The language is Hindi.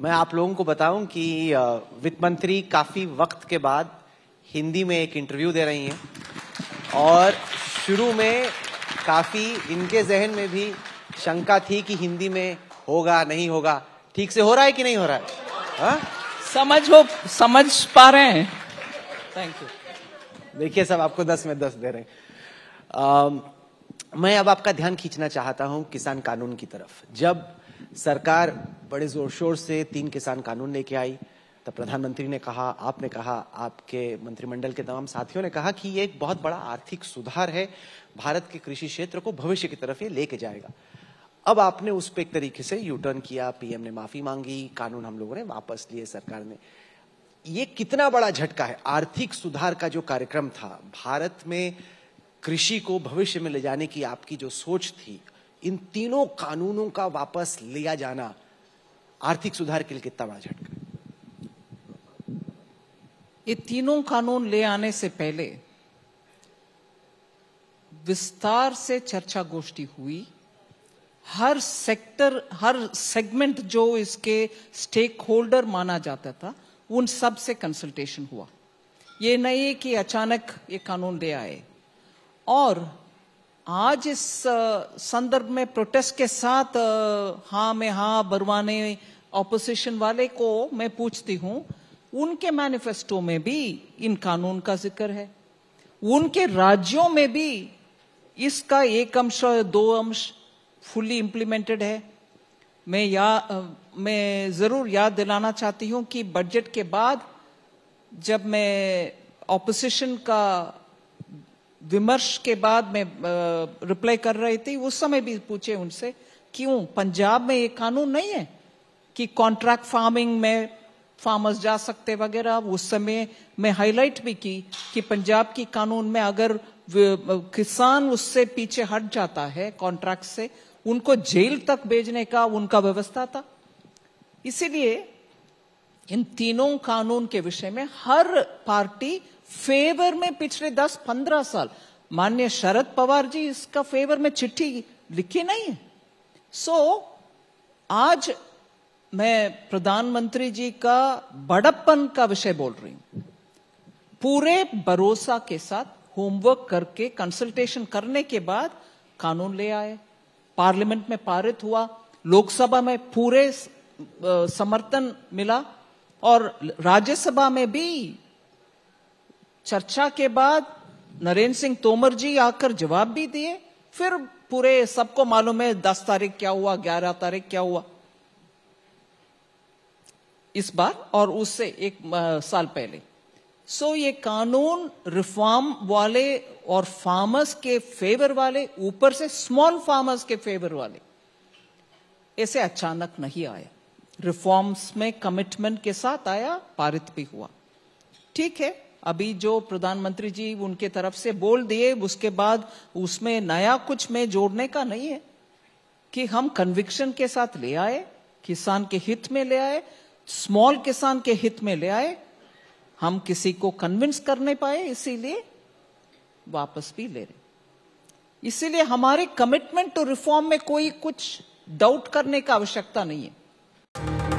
मैं आप लोगों को बताऊं कि वित्त मंत्री काफी वक्त के बाद हिंदी में एक इंटरव्यू दे रही हैं और शुरू में काफी इनके जहन में भी शंका थी कि हिंदी में होगा नहीं होगा ठीक से हो रहा है कि नहीं हो रहा है हा? समझ वो समझ पा रहे हैं थैंक यू देखिए सब आपको दस में दस दे रहे हैं मैं अब आपका ध्यान खींचना चाहता हूं किसान कानून की तरफ जब सरकार बड़े जोर शोर से तीन किसान कानून लेके आई तब प्रधानमंत्री ने कहा आपने कहा आपके मंत्रिमंडल के तमाम साथियों ने कहा कि ये एक बहुत बड़ा आर्थिक सुधार है भारत के कृषि क्षेत्र को भविष्य की तरफ ये लेके जाएगा अब आपने उस पर एक तरीके से यूटर्न किया पीएम ने माफी मांगी कानून हम लोगों ने वापस लिए सरकार ने ये कितना बड़ा झटका है आर्थिक सुधार का जो कार्यक्रम था भारत में कृषि को भविष्य में ले जाने की आपकी जो सोच थी इन तीनों कानूनों का वापस लिया जाना आर्थिक सुधार के लिए कितना बड़ा झटका ये तीनों कानून ले आने से पहले विस्तार से चर्चा गोष्ठी हुई हर सेक्टर हर सेगमेंट जो इसके स्टेक होल्डर माना जाता था उन सब से कंसल्टेशन हुआ ये नहीं कि अचानक ये कानून ले आए और आज इस संदर्भ में प्रोटेस्ट के साथ हाँ में हाँ बरवाने ऑपोजिशन वाले को मैं पूछती हूं उनके मैनिफेस्टो में भी इन कानून का जिक्र है उनके राज्यों में भी इसका एक अंश और दो अंश फुल्ली इंप्लीमेंटेड है मैं या मैं जरूर याद दिलाना चाहती हूं कि बजट के बाद जब मैं ऑपोजिशन का विमर्श के बाद में रिप्लाई कर रही थी उस समय भी पूछे उनसे क्यों पंजाब में ये कानून नहीं है कि कॉन्ट्रैक्ट फार्मिंग में फार्मर्स जा सकते वगैरह उस समय मैं हाईलाइट भी की कि पंजाब की कानून में अगर किसान उससे पीछे हट जाता है कॉन्ट्रैक्ट से उनको जेल तक भेजने का उनका व्यवस्था था इसीलिए इन तीनों कानून के विषय में हर पार्टी फेवर में पिछले 10-15 साल मान्य शरद पवार जी इसका फेवर में चिट्ठी लिखी नहीं सो so, आज मैं प्रधानमंत्री जी का बड़प्पन का विषय बोल रही हूं पूरे भरोसा के साथ होमवर्क करके कंसल्टेशन करने के बाद कानून ले आए पार्लियामेंट में पारित हुआ लोकसभा में पूरे समर्थन मिला और राज्यसभा में भी चर्चा के बाद नरेंद्र सिंह तोमर जी आकर जवाब भी दिए फिर पूरे सबको मालूम है दस तारीख क्या हुआ ग्यारह तारीख क्या हुआ इस बार और उससे एक साल पहले सो so, ये कानून रिफॉर्म वाले और फार्मर्स के फेवर वाले ऊपर से स्मॉल फार्मर्स के फेवर वाले ऐसे अचानक नहीं आया रिफॉर्म्स में कमिटमेंट के साथ आया पारित भी हुआ ठीक है अभी जो प्रधानमंत्री जी उनके तरफ से बोल दिए उसके बाद उसमें नया कुछ में जोड़ने का नहीं है कि हम कन्विक्शन के साथ ले आए किसान के हित में ले आए स्मॉल किसान के हित में ले आए हम किसी को कन्विंस कर नहीं पाए इसीलिए वापस भी ले रहे इसीलिए हमारे कमिटमेंट टू रिफॉर्म में कोई कुछ डाउट करने का आवश्यकता नहीं है